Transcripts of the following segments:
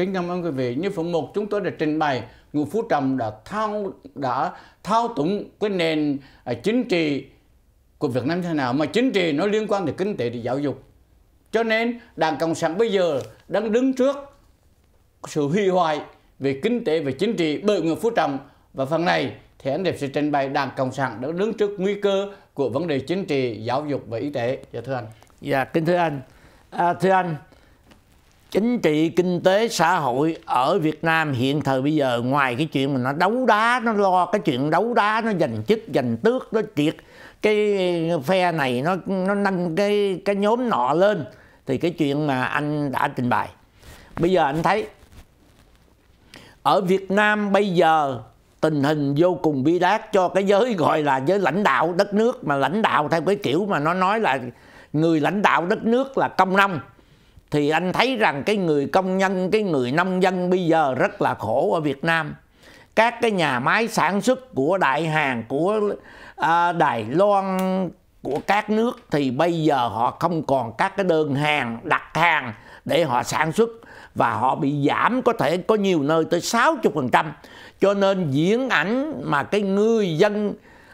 Kính cảm ơn quý vị, như phần 1 chúng tôi đã trình bày, Nguyễn Phú Trọng đã thao đã thao túng cái nền à, chính trị của Việt Nam thế nào mà chính trị nó liên quan đến kinh tế đến giáo dục. Cho nên Đảng Cộng sản bây giờ đang đứng trước sự hủy hoại về kinh tế về chính trị bởi Nguyễn Phú Trọng và phần này thì anh đẹp sẽ trình bày Đảng Cộng sản đang đứng trước nguy cơ của vấn đề chính trị, giáo dục và y tế. Dạ thưa anh. Dạ kính thưa anh. À, thưa anh, chính trị kinh tế xã hội ở Việt Nam hiện thời bây giờ ngoài cái chuyện mà nó đấu đá nó lo cái chuyện đấu đá nó giành chức giành tước nó triệt cái phe này nó nó nâng cái cái nhóm nọ lên thì cái chuyện mà anh đã trình bày bây giờ anh thấy ở Việt Nam bây giờ tình hình vô cùng bi đát cho cái giới gọi là giới lãnh đạo đất nước mà lãnh đạo theo cái kiểu mà nó nói là người lãnh đạo đất nước là công nông thì anh thấy rằng cái người công nhân cái người nông dân bây giờ rất là khổ ở Việt Nam các cái nhà máy sản xuất của đại hàng của à, Đài Loan của các nước thì bây giờ họ không còn các cái đơn hàng đặt hàng để họ sản xuất và họ bị giảm có thể có nhiều nơi tới 60% cho nên diễn ảnh mà cái người dân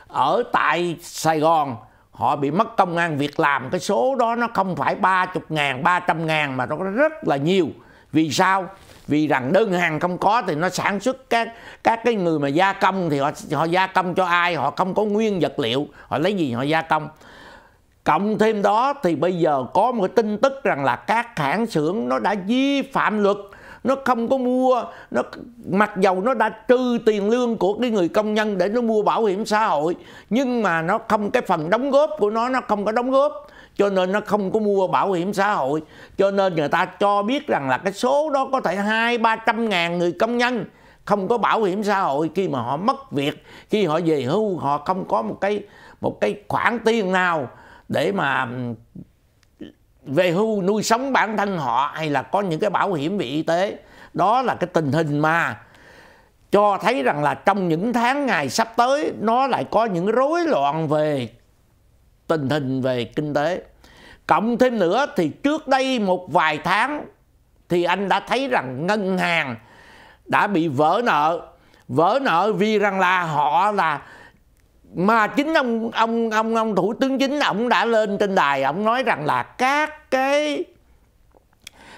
ở tại Sài Gòn họ bị mất công an việc làm cái số đó nó không phải 30 ngàn 300 ngàn mà nó rất là nhiều vì sao vì rằng đơn hàng không có thì nó sản xuất các các cái người mà gia công thì họ họ gia công cho ai họ không có nguyên vật liệu họ lấy gì họ gia công cộng thêm đó thì bây giờ có một cái tin tức rằng là các hãng xưởng nó đã vi phạm luật nó không có mua nó mặc dầu nó đã trừ tiền lương của cái người công nhân để nó mua bảo hiểm xã hội nhưng mà nó không cái phần đóng góp của nó nó không có đóng góp cho nên nó không có mua bảo hiểm xã hội cho nên người ta cho biết rằng là cái số đó có thể hai ba trăm ngàn người công nhân không có bảo hiểm xã hội khi mà họ mất việc khi họ về hưu họ không có một cái một cái khoản tiền nào để mà về hưu nuôi sống bản thân họ hay là có những cái bảo hiểm về y tế đó là cái tình hình mà cho thấy rằng là trong những tháng ngày sắp tới nó lại có những rối loạn về tình hình về kinh tế cộng thêm nữa thì trước đây một vài tháng thì anh đã thấy rằng ngân hàng đã bị vỡ nợ vỡ nợ vì rằng là họ là mà chính ông ông ông ông thủ tướng chính ông đã lên trên đài ông nói rằng là các cái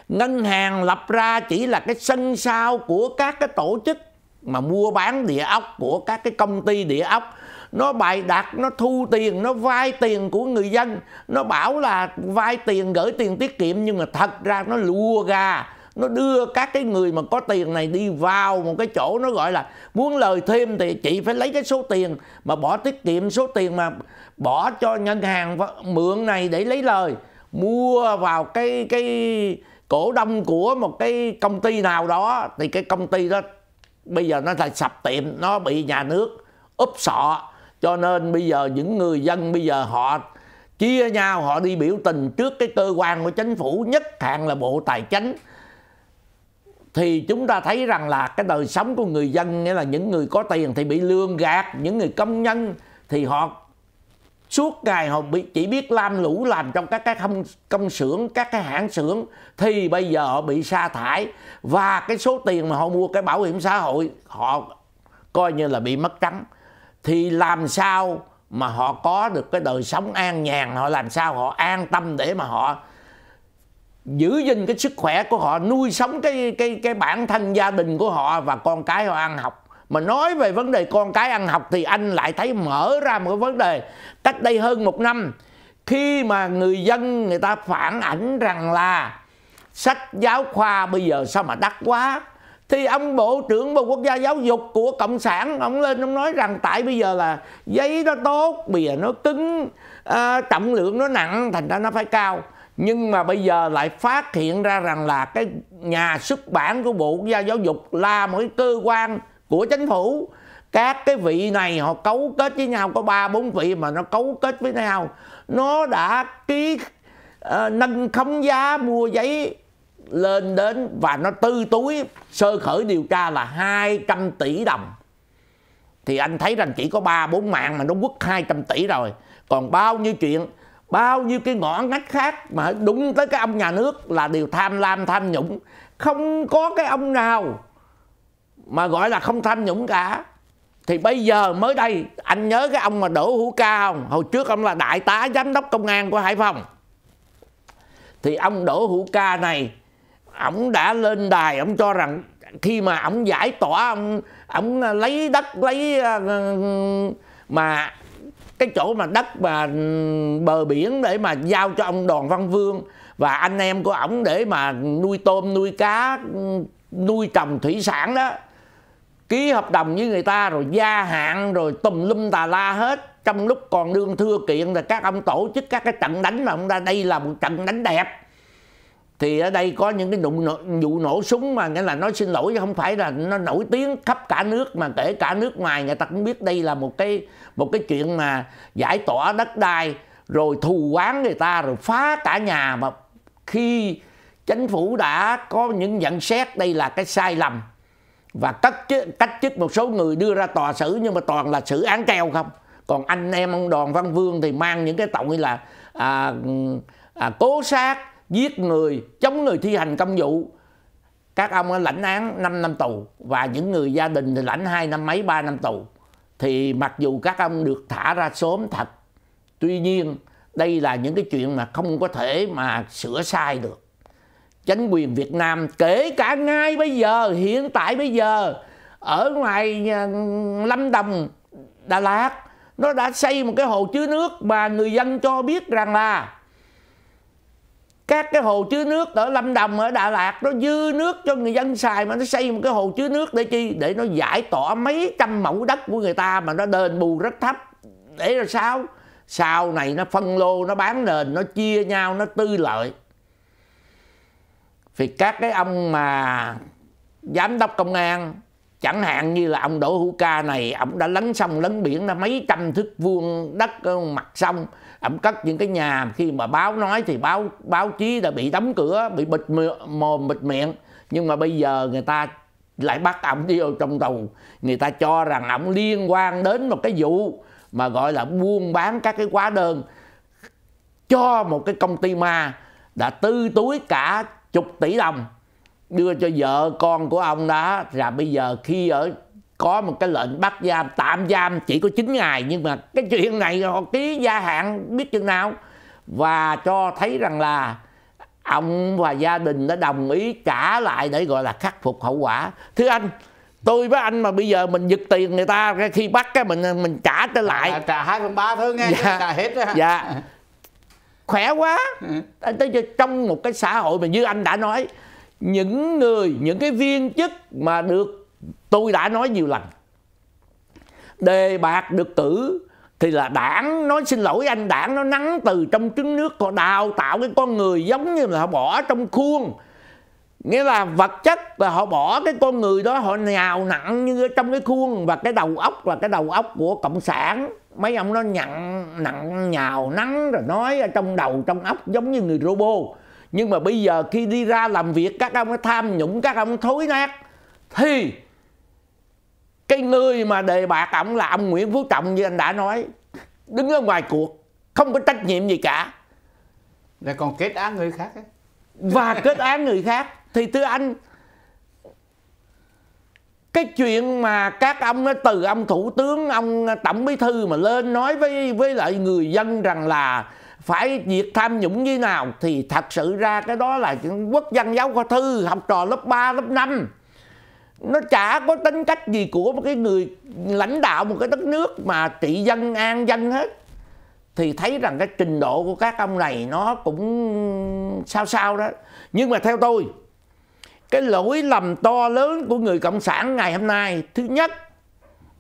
ngân hàng lập ra chỉ là cái sân sau của các cái tổ chức mà mua bán địa ốc của các cái công ty địa ốc nó bày đặt nó thu tiền nó vay tiền của người dân nó bảo là vay tiền gửi tiền tiết kiệm nhưng mà thật ra nó lùa gà nó đưa các cái người mà có tiền này đi vào một cái chỗ nó gọi là muốn lời thêm thì chị phải lấy cái số tiền mà bỏ tiết kiệm số tiền mà bỏ cho ngân hàng mượn này để lấy lời mua vào cái cái cổ đông của một cái công ty nào đó thì cái công ty đó bây giờ nó lại sập tiệm nó bị nhà nước úp sọ cho nên bây giờ những người dân bây giờ họ chia nhau họ đi biểu tình trước cái cơ quan của chính phủ nhất hạn là bộ tài chính thì chúng ta thấy rằng là cái đời sống của người dân nghĩa là những người có tiền thì bị lương gạt những người công nhân thì họ suốt ngày họ bị chỉ biết lam lũ làm trong các cái công, công xưởng các cái hãng xưởng thì bây giờ họ bị sa thải và cái số tiền mà họ mua cái bảo hiểm xã hội họ coi như là bị mất trắng thì làm sao mà họ có được cái đời sống an nhàn họ làm sao họ an tâm để mà họ giữ gìn cái sức khỏe của họ nuôi sống cái cái cái bản thân gia đình của họ và con cái họ ăn học mà nói về vấn đề con cái ăn học thì anh lại thấy mở ra một cái vấn đề cách đây hơn một năm khi mà người dân người ta phản ảnh rằng là sách giáo khoa bây giờ sao mà đắt quá thì ông bộ trưởng bộ quốc gia giáo dục của cộng sản ông lên ông nói rằng tại bây giờ là giấy nó tốt bìa nó cứng à, trọng lượng nó nặng thành ra nó phải cao nhưng mà bây giờ lại phát hiện ra rằng là cái nhà xuất bản của bộ quốc gia giáo dục là một cái cơ quan của chính phủ các cái vị này họ cấu kết với nhau có ba bốn vị mà nó cấu kết với nhau nó đã ký uh, nâng khống giá mua giấy lên đến và nó tư túi sơ khởi điều tra là 200 tỷ đồng thì anh thấy rằng chỉ có ba bốn mạng mà nó quất 200 tỷ rồi còn bao nhiêu chuyện bao nhiêu cái ngõ ngách khác mà đúng tới cái ông nhà nước là đều tham lam tham nhũng không có cái ông nào mà gọi là không tham nhũng cả thì bây giờ mới đây anh nhớ cái ông mà đỗ hữu ca không hồi trước ông là đại tá giám đốc công an của hải phòng thì ông đỗ hữu ca này ổng đã lên đài ổng cho rằng khi mà ổng giải tỏa ông ổng lấy đất lấy ờ, mà cái chỗ mà đất mà bờ biển để mà giao cho ông Đoàn Văn Vương và anh em của ổng để mà nuôi tôm nuôi cá nuôi trồng thủy sản đó ký hợp đồng với người ta rồi gia hạn rồi tùm lum tà la hết trong lúc còn đương thưa kiện là các ông tổ chức các cái trận đánh mà ông ra đây là một trận đánh đẹp thì ở đây có những cái vụ nổ, vụ nổ súng mà nghĩa là nói xin lỗi chứ không phải là nó nổi tiếng khắp cả nước mà kể cả nước ngoài người ta cũng biết đây là một cái một cái chuyện mà giải tỏa đất đai rồi thù oán người ta rồi phá cả nhà mà khi chính phủ đã có những nhận xét đây là cái sai lầm và cách chức, cách chức một số người đưa ra tòa xử nhưng mà toàn là xử án treo không còn anh em ông đoàn văn vương thì mang những cái tội là à, à, cố sát giết người chống người thi hành công vụ các ông lãnh án 5 năm tù và những người gia đình thì lãnh hai năm mấy 3 năm tù thì mặc dù các ông được thả ra sớm thật tuy nhiên đây là những cái chuyện mà không có thể mà sửa sai được chính quyền Việt Nam kể cả ngay bây giờ hiện tại bây giờ ở ngoài ờ, Lâm Đồng Đà Lạt nó đã xây một cái hồ chứa nước mà người dân cho biết rằng là các cái hồ chứa nước ở Lâm Đồng ở Đà Lạt nó dư nước cho người dân xài mà nó xây một cái hồ chứa nước để chi để nó giải tỏa mấy trăm mẫu đất của người ta mà nó đền bù rất thấp để là sao sau này nó phân lô nó bán nền nó chia nhau nó tư lợi thì các cái ông mà giám đốc công an chẳng hạn như là ông Đỗ Hữu Ca này ông đã lấn sông lấn biển là mấy trăm thước vuông đất ờ, mặt sông ẩm cất những cái nhà khi mà báo nói thì báo báo chí đã bị đóng cửa bị bịt mồm bịt miệng nhưng mà bây giờ người ta lại bắt ổng đi vào trong tù người ta cho rằng ổng liên quan đến một cái vụ mà gọi là buôn bán các cái hóa đơn cho một cái công ty ma đã tư túi cả chục tỷ đồng đưa cho vợ con của ông đó là bây giờ khi ở có một cái lệnh bắt giam tạm giam chỉ có 9 ngày nhưng mà cái chuyện này họ ký gia hạn biết chừng nào và cho thấy rằng là ông và gia đình đã đồng ý trả lại để gọi là khắc phục hậu quả Thứ anh tôi với anh mà bây giờ mình giật tiền người ta khi bắt cái mình mình trả trở lại trả hai phần ba thôi nghe dạ, trả hết đó. dạ khỏe quá ừ. trong một cái xã hội mà như anh đã nói những người những cái viên chức mà được tôi đã nói nhiều lần đề bạc được cử thì là đảng nói xin lỗi anh đảng nó nắng từ trong trứng nước họ đào tạo cái con người giống như là họ bỏ trong khuôn nghĩa là vật chất là họ bỏ cái con người đó họ nhào nặng như ở trong cái khuôn và cái đầu óc là cái đầu óc của cộng sản mấy ông nó nhận nặng nhào nắng rồi nói ở trong đầu trong óc giống như người robot nhưng mà bây giờ khi đi ra làm việc các ông nó tham nhũng các ông thối nát thì cái người mà đề bạc ông là ông Nguyễn Phú Trọng như anh đã nói đứng ở ngoài cuộc không có trách nhiệm gì cả lại còn kết án người khác ấy. và kết án người khác thì thưa anh cái chuyện mà các ông từ ông thủ tướng ông tổng bí thư mà lên nói với với lại người dân rằng là phải việc tham nhũng như nào thì thật sự ra cái đó là quốc dân giáo khoa thư học trò lớp 3, lớp 5 nó chả có tính cách gì của một cái người lãnh đạo một cái đất nước mà trị dân an dân hết thì thấy rằng cái trình độ của các ông này nó cũng sao sao đó nhưng mà theo tôi cái lỗi lầm to lớn của người cộng sản ngày hôm nay thứ nhất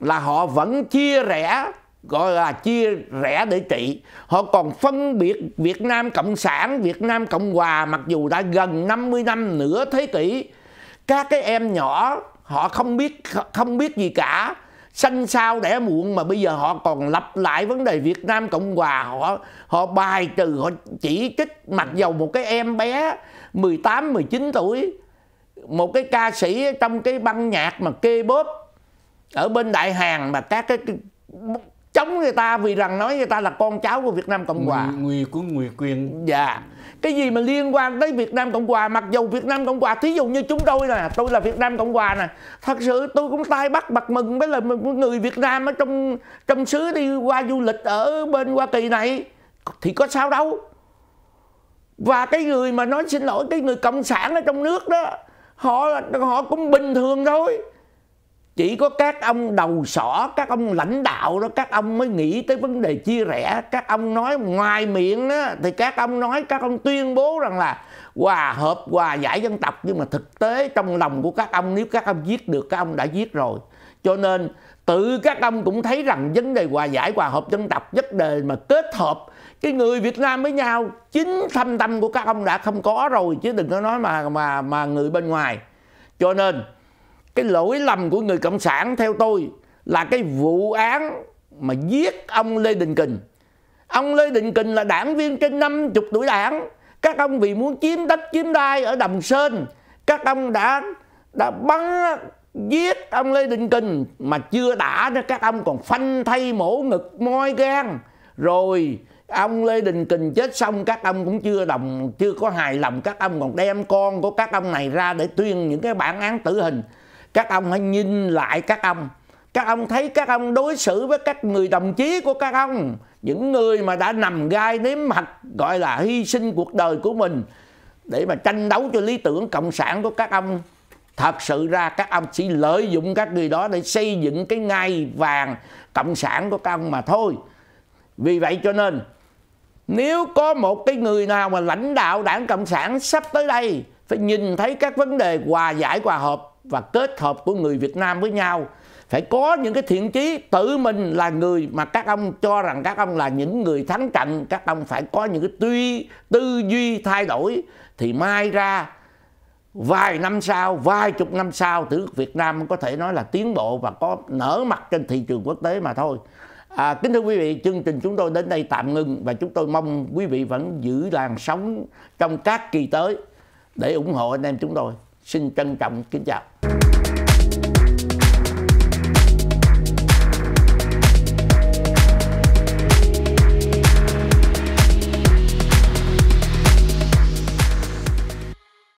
là họ vẫn chia rẽ gọi là chia rẽ để trị họ còn phân biệt Việt Nam cộng sản Việt Nam cộng hòa mặc dù đã gần 50 năm nửa thế kỷ các cái em nhỏ họ không biết không biết gì cả sanh sao đẻ muộn mà bây giờ họ còn lặp lại vấn đề Việt Nam Cộng Hòa họ họ bài trừ họ chỉ trích mặc dầu một cái em bé 18 19 tuổi một cái ca sĩ trong cái băng nhạc mà kê bóp ở bên đại hàng mà các cái chống người ta vì rằng nói người ta là con cháu của Việt Nam Cộng Hòa nguy, của nguy quyền dạ cái gì mà liên quan tới Việt Nam Cộng Hòa mặc dù Việt Nam Cộng Hòa thí dụ như chúng tôi nè tôi là Việt Nam Cộng Hòa nè thật sự tôi cũng tay bắt bạc mừng với là người Việt Nam ở trong trong xứ đi qua du lịch ở bên Hoa Kỳ này thì có sao đâu và cái người mà nói xin lỗi cái người cộng sản ở trong nước đó họ họ cũng bình thường thôi chỉ có các ông đầu sỏ các ông lãnh đạo đó các ông mới nghĩ tới vấn đề chia rẽ các ông nói ngoài miệng đó, thì các ông nói các ông tuyên bố rằng là hòa hợp hòa giải dân tộc nhưng mà thực tế trong lòng của các ông nếu các ông giết được các ông đã giết rồi cho nên tự các ông cũng thấy rằng vấn đề hòa giải hòa hợp dân tộc vấn đề mà kết hợp cái người Việt Nam với nhau chính thâm tâm của các ông đã không có rồi chứ đừng có nói mà mà mà người bên ngoài cho nên cái lỗi lầm của người cộng sản theo tôi là cái vụ án mà giết ông Lê Đình Kình ông Lê Đình Kình là đảng viên trên 50 tuổi đảng các ông vì muốn chiếm đất chiếm đai ở Đầm Sơn các ông đã đã bắn giết ông Lê Đình Kình mà chưa đã nữa các ông còn phanh thay mổ ngực moi gan rồi ông Lê Đình Kình chết xong các ông cũng chưa đồng chưa có hài lòng các ông còn đem con của các ông này ra để tuyên những cái bản án tử hình các ông hãy nhìn lại các ông các ông thấy các ông đối xử với các người đồng chí của các ông những người mà đã nằm gai nếm mạch gọi là hy sinh cuộc đời của mình để mà tranh đấu cho lý tưởng cộng sản của các ông thật sự ra các ông chỉ lợi dụng các người đó để xây dựng cái ngai vàng cộng sản của các ông mà thôi vì vậy cho nên nếu có một cái người nào mà lãnh đạo đảng cộng sản sắp tới đây phải nhìn thấy các vấn đề hòa giải hòa hợp và kết hợp của người Việt Nam với nhau phải có những cái thiện chí tự mình là người mà các ông cho rằng các ông là những người thắng trận các ông phải có những cái tuy tư duy thay đổi thì mai ra vài năm sau vài chục năm sau tử Việt Nam có thể nói là tiến bộ và có nở mặt trên thị trường quốc tế mà thôi à, kính thưa quý vị chương trình chúng tôi đến đây tạm ngừng và chúng tôi mong quý vị vẫn giữ làn sóng trong các kỳ tới để ủng hộ anh em chúng tôi Xin trân trọng kính chào.